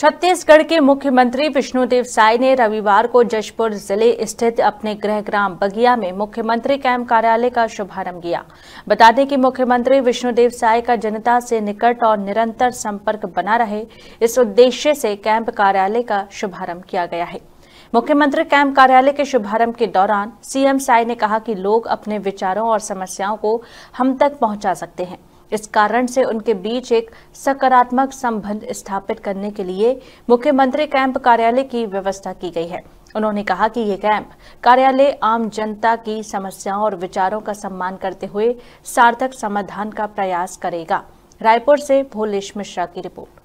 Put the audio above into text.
छत्तीसगढ़ के मुख्यमंत्री विष्णुदेव साय ने रविवार को जशपुर जिले स्थित अपने गृह ग्राम बगिया में मुख्यमंत्री कैंप कार्यालय का शुभारंभ किया बता दें कि मुख्यमंत्री विष्णुदेव साय का जनता से निकट और निरंतर संपर्क बना रहे इस उद्देश्य से कैंप कार्यालय का शुभारंभ किया गया है मुख्यमंत्री कैंप कार्यालय के शुभारंभ के दौरान सीएम साय ने कहा कि लोग अपने विचारों और समस्याओं को हम तक पहुंचा सकते हैं इस कारण से उनके बीच एक सकारात्मक संबंध स्थापित करने के लिए मुख्यमंत्री कैंप कार्यालय की व्यवस्था की गई है उन्होंने कहा कि ये कैंप कार्यालय आम जनता की समस्याओं और विचारों का सम्मान करते हुए सार्थक समाधान का प्रयास करेगा रायपुर से भोलेश मिश्रा की रिपोर्ट